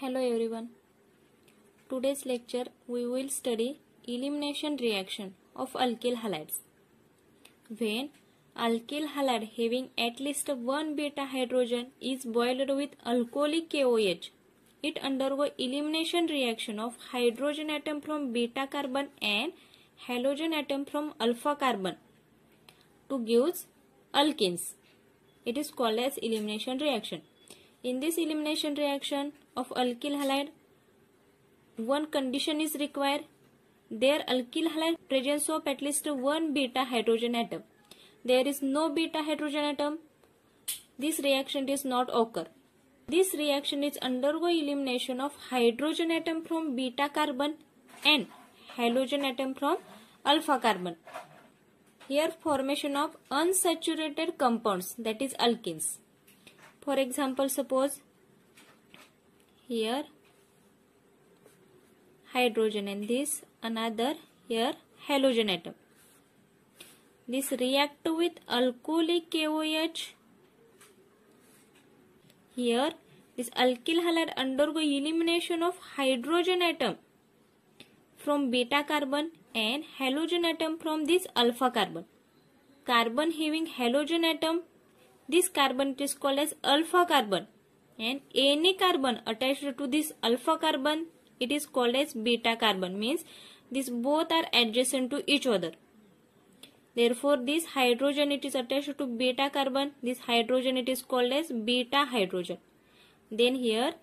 Hello everyone. Today's lecture we will study elimination reaction of alkyl halides. When alkyl halide having at least one beta hydrogen is boiled with alcoholic KOH, it undergo elimination reaction of hydrogen atom from beta carbon and halogen atom from alpha carbon to give alkenes. It is called as elimination reaction. In this elimination reaction of alkyl halide, one condition is required. There alkyl halide presence of at least one beta hydrogen atom. There is no beta hydrogen atom. This reaction does not occur. This reaction is undergo elimination of hydrogen atom from beta carbon and halogen atom from alpha carbon. Here formation of unsaturated compounds that is alkenes. For example, suppose here hydrogen and this another here halogen atom. This react with alcoholic KOH. Here this alkyl halide undergo elimination of hydrogen atom from beta carbon and halogen atom from this alpha carbon. Carbon having halogen atom this carbon it is called as alpha carbon and any carbon attached to this alpha carbon it is called as beta carbon means these both are adjacent to each other. Therefore this hydrogen it is attached to beta carbon this hydrogen it is called as beta hydrogen. Then here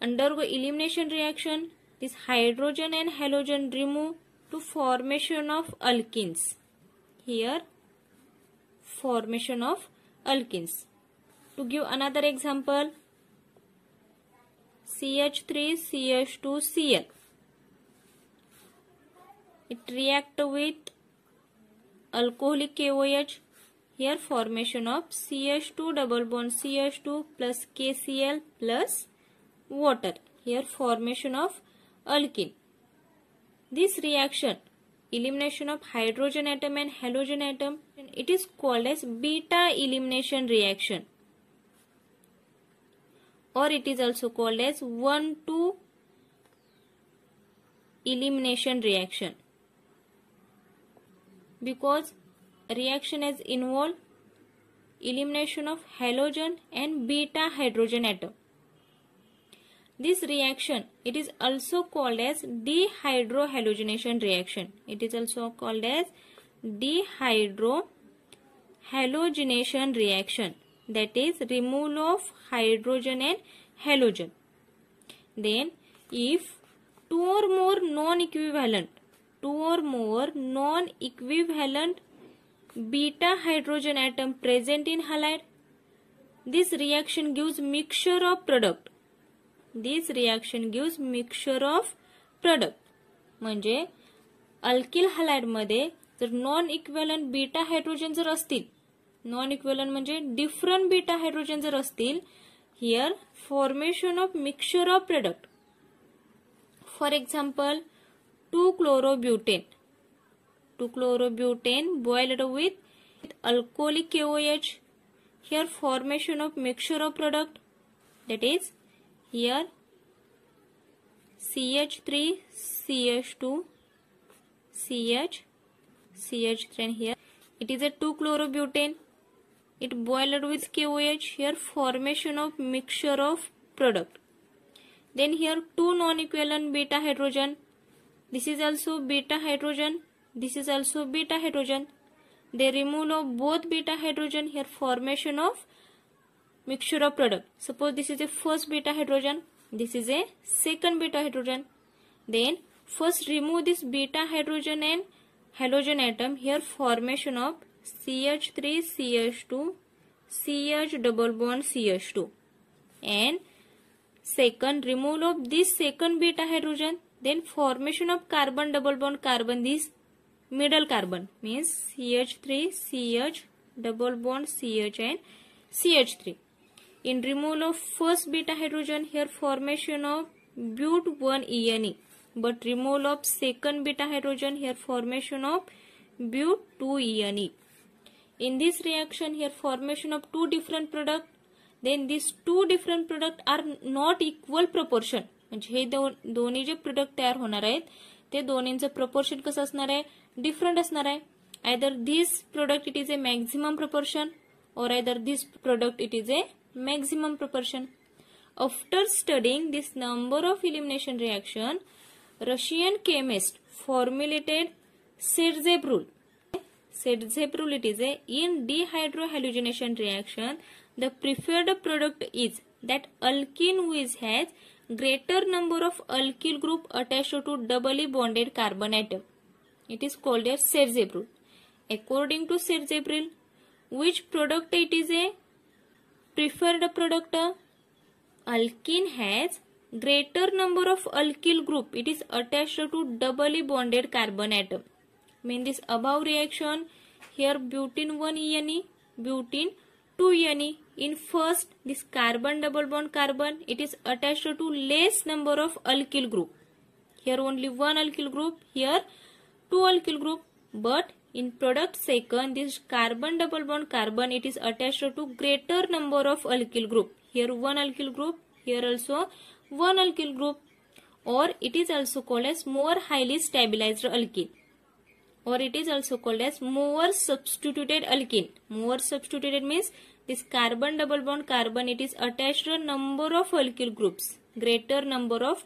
undergo elimination reaction this hydrogen and halogen remove to formation of alkenes. Here formation of alkenes. To give another example, ch3 ch2 cl It react with alcoholic KOH here formation of CH2 double bond CH2 plus KCl plus water here formation of alkene. This reaction elimination of hydrogen atom and halogen atom It is called as beta elimination reaction or it is also called as 1-2 elimination reaction because reaction has involved elimination of halogen and beta hydrogen atom. This reaction it is also called as dehydrohalogenation reaction. It is also called as dehydrohalogenation halogenation reaction that is removal of hydrogen and halogen then if two or more non equivalent two or more non equivalent beta hydrogen atom present in halide this reaction gives mixture of product this reaction gives mixture of product म्हणजे alkyl हलायडमध्ये जर non equivalent beta hydrogen जर असतील non इक्वेलन म्हणजे different beta hydrogen जर असतील formation of mixture of product for example two chlorobutane two chlorobutane boiled with alcoholic KOH here formation of mixture of product that is here C H three C H two C H C H three here it is a 2 chlorobutane It boiled with KOH. Here formation of mixture of product. Then here two non-equivalent beta hydrogen. This is also beta hydrogen. This is also beta hydrogen. They remove of both beta hydrogen here formation of mixture of product. Suppose this is a first beta hydrogen. This is a second beta hydrogen. Then first remove this beta hydrogen and halogen atom here formation of CH3, CH2, CH double bond CH2 and second removal of this second beta hydrogen then formation of carbon double bond carbon this middle carbon means CH3, CH double bond CH and CH3. In removal of first beta hydrogen here formation of but 1 ENE but removal of second beta hydrogen here formation of but 2 ENE. in this reaction here formation of two different product then these two different product are not equal proportion म्हणजे हे दोन्ही जे product तयार होणार आहेत ते दोन्हींचं proportion कसं असणार आहे different असणार आहे either this product it is a maximum proportion or either this product it is a maximum proportion after studying this number of elimination reaction Russian chemist formulated Saytzeff rule said a in dehydrohalogenation reaction, the preferred product is that alkene which has greater number of alkyl group attached to doubly bonded carbon atom. It is called as serzebril. According to serzebril, which product it is a preferred product? Alkene has greater number of alkyl group. It is attached to doubly bonded carbon atom mean this above reaction here butene 1 ene butene 2 ene in first this carbon double bond carbon it is attached to less number of alkyl group here only one alkyl group here two alkyl group but in product second this carbon double bond carbon it is attached to greater number of alkyl group here one alkyl group here also one alkyl group or it is also called as more highly stabilized alkene or it is also called as more substituted alkene. More substituted means this carbon double bond carbon it is attached to a number of alkyl groups, greater number of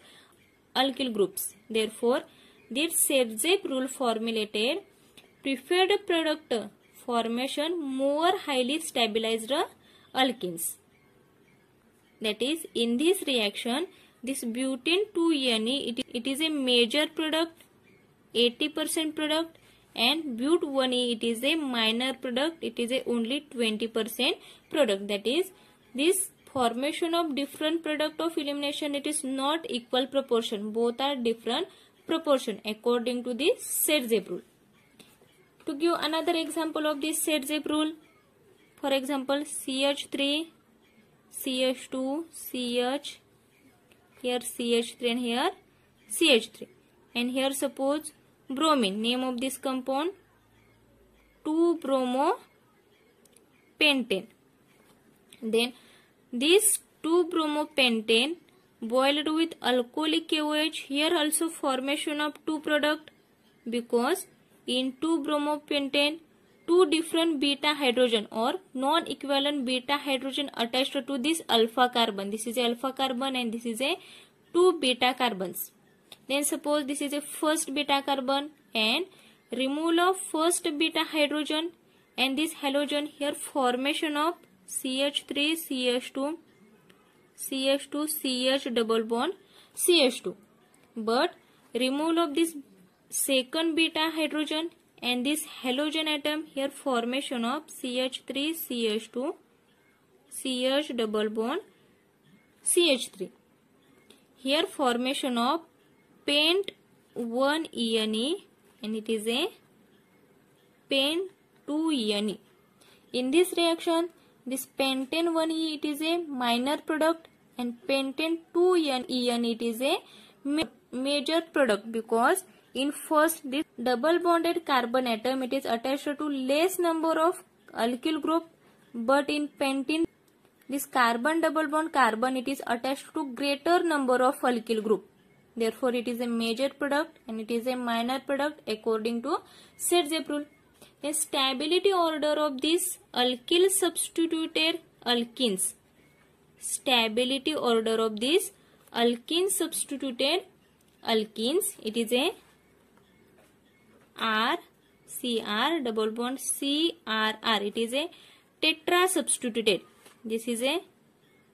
alkyl groups. Therefore, this Sebzek rule formulated preferred product formation more highly stabilized alkenes. That is, in this reaction, this butene 2-ene, it, it is a major product 80% product and butane it is a minor product it is a only 20% product that is this formation of different product of elimination it is not equal proportion both are different proportion according to the Serzev rule to give another example of this Serzev rule for example CH3 CH2 CH here CH3 and here CH3 and here suppose bromine name of this compound 2 bromo pentane then this 2 bromopentane boiled with alcoholic KOH here also formation of two product because in 2 bromopentane two different beta hydrogen or non equivalent beta hydrogen attached to this alpha carbon this is alpha carbon and this is a two beta carbons Then suppose this is a first beta carbon and removal of first beta hydrogen and this halogen here formation of CH3, CH2, CH2, CH double bond, CH2. But removal of this second beta hydrogen and this halogen atom here formation of CH3, CH2, CH double bond, CH3. Here formation of paint one ene and it is a paint two ene In this reaction, this pentane 1 E it is a minor product and pentane 2 it it is a major product because in first this double bonded carbon atom it is attached to less number of alkyl group but in pentene this carbon double bond carbon it is attached to greater number of alkyl group Therefore, it is a major product and it is a minor product according to Sergev rule. The stability order of these alkyl substituted alkenes. Stability order of these alkene substituted alkenes. It is a R C R double bond C R R. It is a tetra substituted. This is a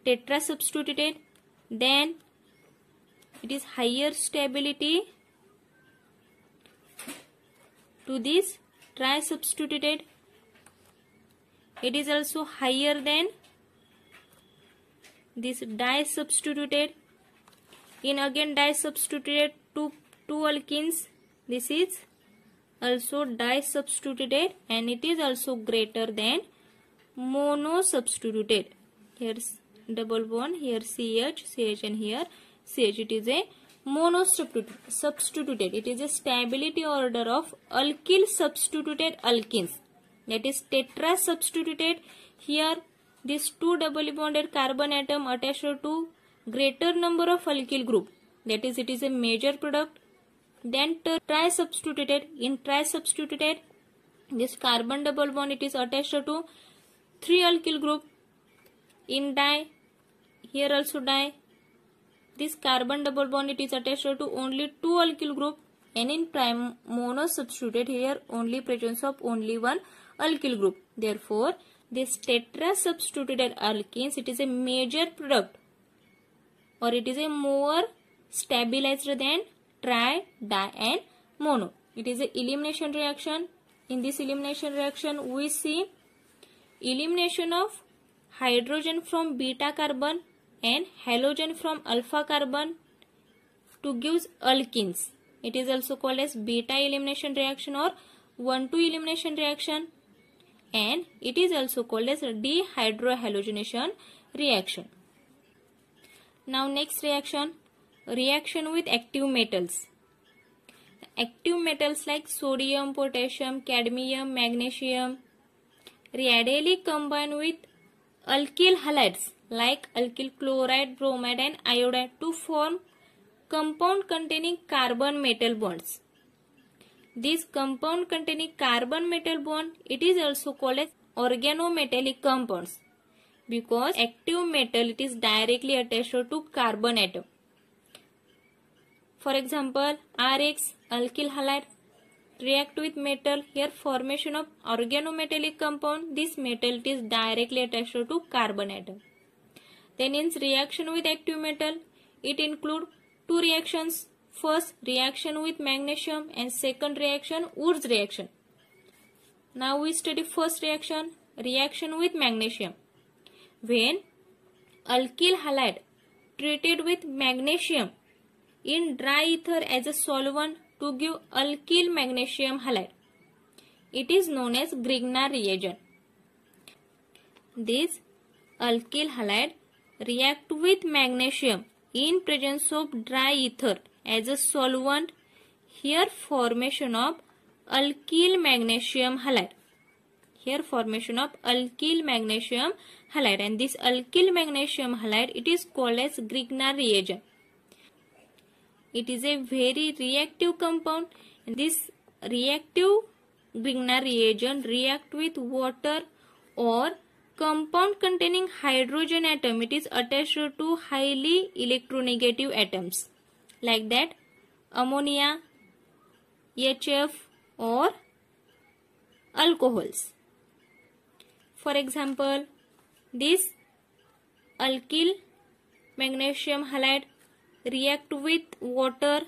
tetra substituted. Then it is higher stability to this tri-substituted. substituted it is also higher than this di substituted in again di substituted two two alkenes this is also di substituted and it is also greater than mono substituted here's double bond here ch ch and here CH. It is a monosubstituted. It is a stability order of alkyl substituted alkenes. That is tetra substituted. Here this two double bonded carbon atom attached to greater number of alkyl group. That is it is a major product. Then tri substituted. In tri substituted this carbon double bond it is attached to three alkyl group in di here also di this carbon double bond it is attached to only two alkyl group and in prime mono substituted here only presence of only one alkyl group. Therefore, this tetra substituted alkenes it is a major product or it is a more stabilized than tri, di and mono. It is a elimination reaction. In this elimination reaction we see elimination of hydrogen from beta carbon and halogen from alpha carbon to gives alkenes. It is also called as beta elimination reaction or 1,2 elimination reaction and it is also called as dehydrohalogenation reaction. Now next reaction, reaction with active metals. Active metals like sodium, potassium, cadmium, magnesium readily combine with alkyl halides like alkyl chloride, bromide and iodide to form compound containing carbon metal bonds. This compound containing carbon metal bond, it is also called as organometallic compounds because active metal it is directly attached to carbon atom. For example, RX alkyl halide react with metal here formation of organometallic compound this metal it is directly attached to carbon atom then in reaction with active metal. It include two reactions. First reaction with magnesium and second reaction Urz reaction. Now we study first reaction, reaction with magnesium. When alkyl halide treated with magnesium in dry ether as a solvent to give alkyl magnesium halide. It is known as Grignard reagent. This alkyl halide react with magnesium in presence of dry ether as a solvent here formation of alkyl magnesium halide here formation of alkyl magnesium halide and this alkyl magnesium halide it is called as Grignard reagent it is a very reactive compound and this reactive Grignard reagent react with water or compound containing hydrogen atom it is attached to highly electronegative atoms like that ammonia, HF or alcohols. For example, this alkyl magnesium halide react with water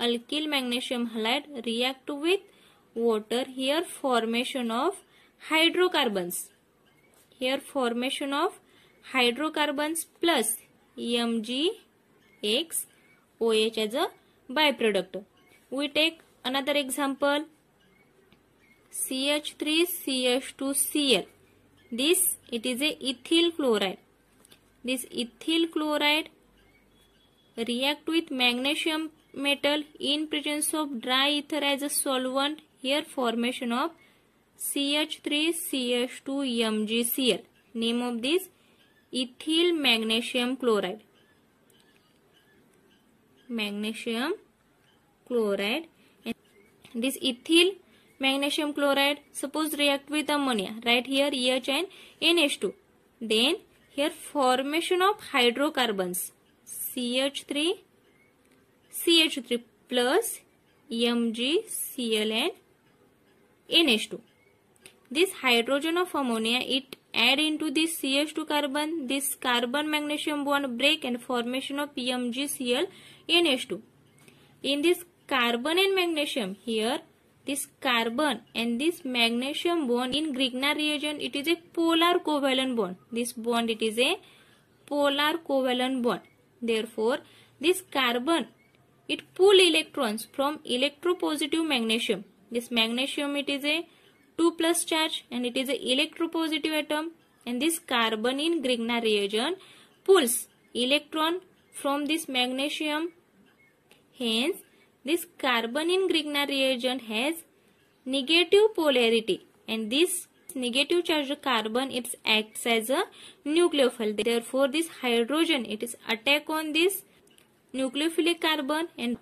alkyl magnesium halide react with water here formation of hydrocarbons here formation of hydrocarbons plus X OH as a byproduct. We take another example CH3CH2Cl. This it is a ethyl chloride. This ethyl chloride react with magnesium metal in presence of dry ether as a solvent here formation of CH3CH2MgCl. Name of this ethyl magnesium chloride. Magnesium chloride. And this ethyl magnesium chloride suppose react with ammonia. Right here EH and NH2. Then here formation of hydrocarbons. CH3 CH3 plus MgCl and NH2. This hydrogen of ammonia, it add into this CH2 carbon, this carbon magnesium bond break and formation of PMgCl NH2. In this carbon and magnesium here, this carbon and this magnesium bond in Grignard reagent, it is a polar covalent bond. This bond, it is a polar covalent bond. Therefore, this carbon, it pull electrons from electropositive magnesium. This magnesium, it is a 2 plus charge and it is an electropositive atom and this carbon in Grignard reagent pulls electron from this magnesium. Hence, this carbon in Grignard reagent has negative polarity and this negative charge carbon it acts as a nucleophile. Therefore, this hydrogen it is attack on this nucleophilic carbon and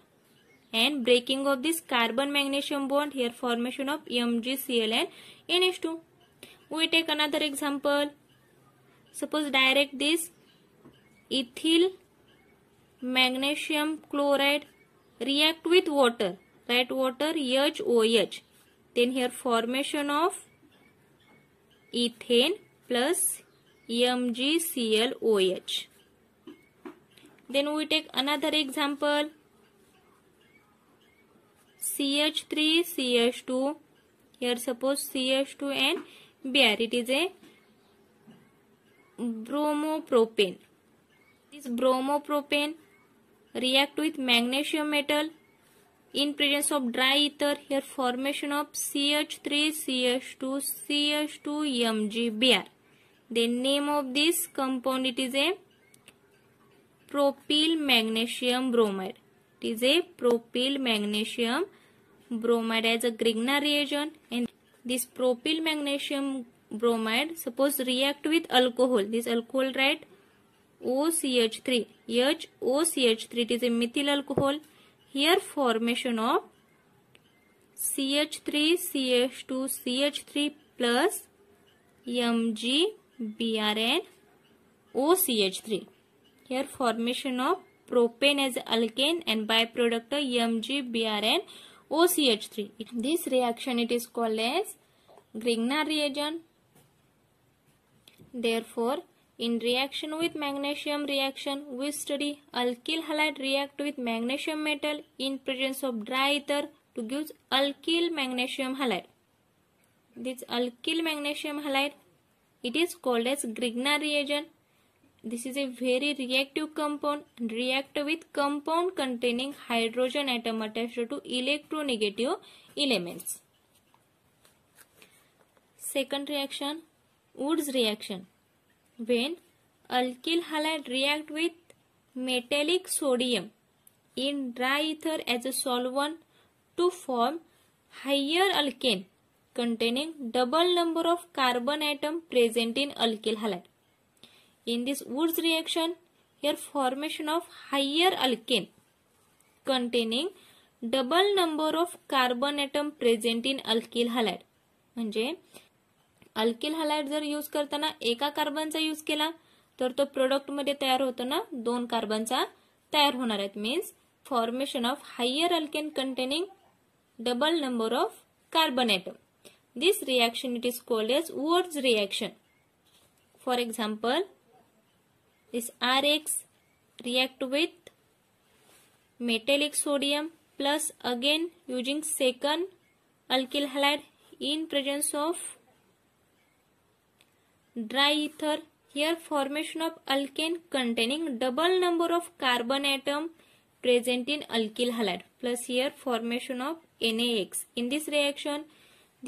and breaking of this carbon magnesium bond here formation of MgCl and NH2. We take another example. Suppose direct this ethyl magnesium chloride react with water right water HOH then here formation of ethane plus MgClOH then we take another example C H three C H two यार suppose C H two and R it is a bromopropane is bromopropane react with magnesium metal in presence of dry ether here formation of C H three C H two C H two M G B R then name of this compound it is a propyl magnesium bromide it is a propyl magnesium bromide as a Grignard reagent and this propyl magnesium bromide suppose react with alcohol this alcohol right OCH3 HOCH3 it is a methyl alcohol here formation of CH3 CH2 CH3 plus MgBrn OCH3 here formation of propane as alkane and byproduct MgBrn OCH3. this reaction it is called as Grignard reagent. Therefore, in reaction with magnesium reaction, we study alkyl halide react with magnesium metal in presence of dry ether to give alkyl magnesium halide. This alkyl magnesium halide, it is called as Grignard reagent. This is a very reactive compound react with compound containing hydrogen atom attached to electronegative elements. Second reaction, Woods reaction. When alkyl halide react with metallic sodium in dry ether as a solvent to form higher alkane containing double number of carbon atom present in alkyl halide. In this Wurtz reaction, here formation of higher alkane containing double number of carbon atom present in alkyl halide म्हणजे alkyl halide जर use करताना एका कार्बनचा use केला तर तो product मध्ये तयार ना दोन कार्बनचा तयार होणार आहेत means formation of higher alkane containing double number of carbon atom this reaction it is called as Wurtz reaction for example This Rx react with metallic sodium plus again using second alkyl halide in presence of dry ether here formation of alkane containing double number of carbon atom present in alkyl halide plus here formation of NaX in this reaction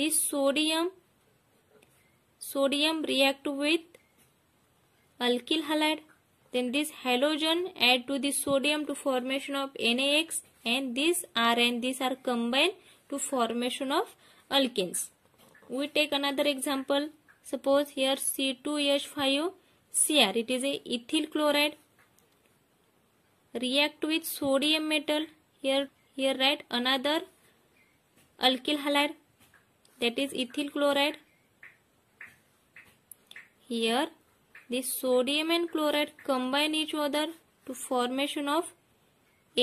this sodium sodium react with alkyl halide then this halogen add to the sodium to formation of NaX and this R and these are combined to formation of alkenes. We take another example. Suppose here C2H5Cr. It is a ethyl chloride. React with sodium metal. Here, here write another alkyl halide that is ethyl chloride. Here the sodium and chloride combine each other to formation of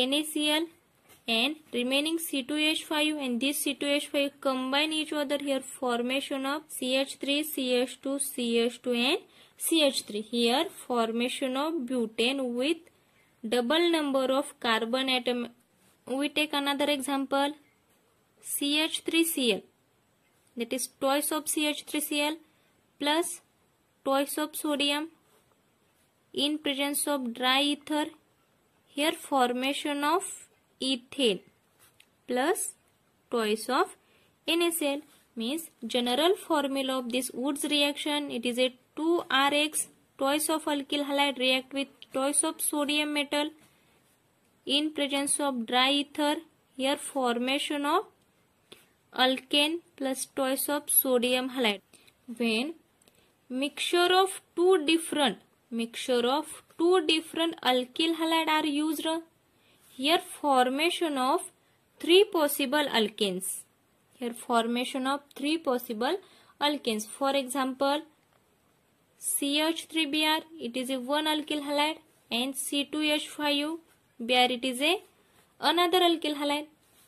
NaCl and remaining C2H5 and this C2H5 combine each other here formation of CH3, CH2, CH2 and CH3. Here formation of butane with double number of carbon atom. We take another example CH3Cl that is twice of CH3Cl plus twice of sodium in presence of dry ether here formation of ethane plus twice of NaCl means general formula of this Woods reaction it is a 2RX twice of alkyl halide react with twice of sodium metal in presence of dry ether here formation of alkane plus twice of sodium halide when mixture of two different mixture of two different alkyl halide are used here formation of three possible alkanes here formation of three possible alkanes for example CH3Br it is a one alkyl halide and C2H5Br it is a another alkyl halide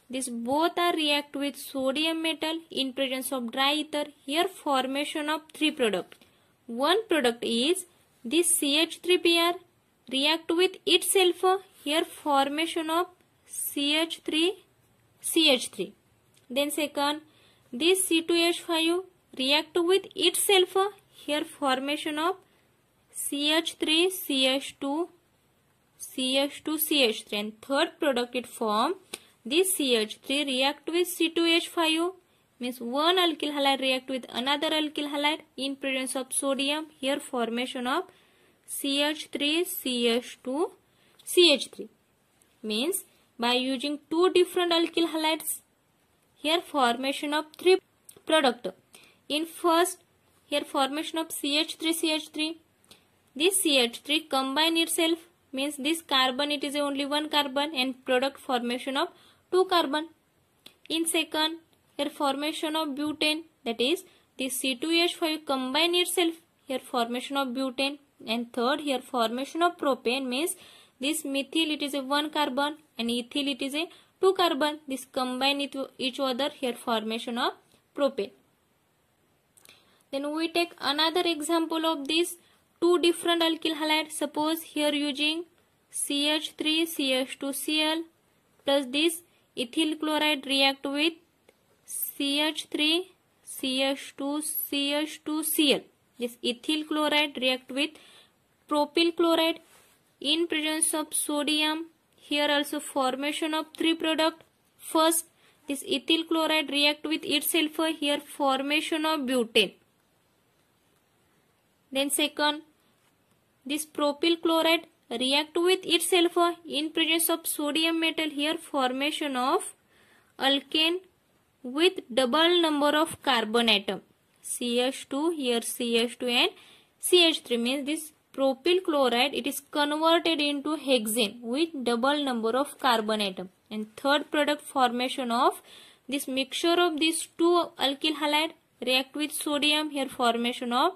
these both are react with sodium metal in presence of dry ether here formation of three product one product is this CH3Br react with itself here formation of CH3 CH3. Then second this C2H5 react with itself here formation of CH3 CH2 CH2 CH3 and third product it form this CH3 react with C2H5 means one alkyl halide react with another alkyl halide in presence of sodium here formation of CH3 CH2 CH3 means by using two different alkyl halides here formation of three product in first here formation of CH3 CH3 this CH3 combine itself means this carbon it is only one carbon and product formation of two carbon in second here formation of butane that is this C2H5 combine itself here formation of butane and third here formation of propane means this methyl it is a one carbon and ethyl it is a two carbon this combine it, each other here formation of propane then we take another example of this two different alkyl halide suppose here using CH3 CH2Cl plus this ethyl chloride react with C H three C H two C H two C L this ethyl chloride react with propyl chloride in presence of sodium here also formation of three product first this ethyl chloride react with itself here formation of butane then second this propyl chloride react with itself in presence of sodium metal here formation of alkane with double number of carbon atom CH2 here CH2 and CH3 means this propyl chloride it is converted into hexane with double number of carbon atom and third product formation of this mixture of these two alkyl halide react with sodium here formation of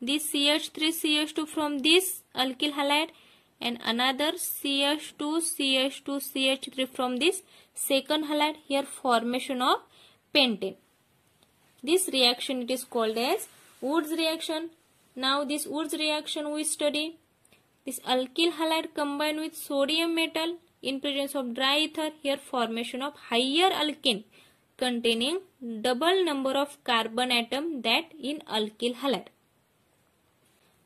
this CH3 CH2 from this alkyl halide and another CH2, CH2, CH3 from this second halide here formation of pentane. This reaction it is called as Woods reaction. Now this Woods reaction we study. This alkyl halide combined with sodium metal in presence of dry ether here formation of higher alkene containing double number of carbon atom that in alkyl halide.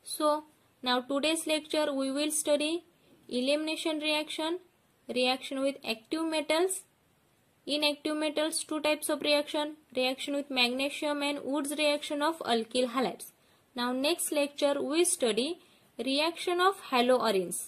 So now today's lecture we will study elimination reaction, reaction with active metals, In active metals two types of reaction, reaction with magnesium and Wood's reaction of alkyl halides. Now next lecture we study reaction of haloarenes.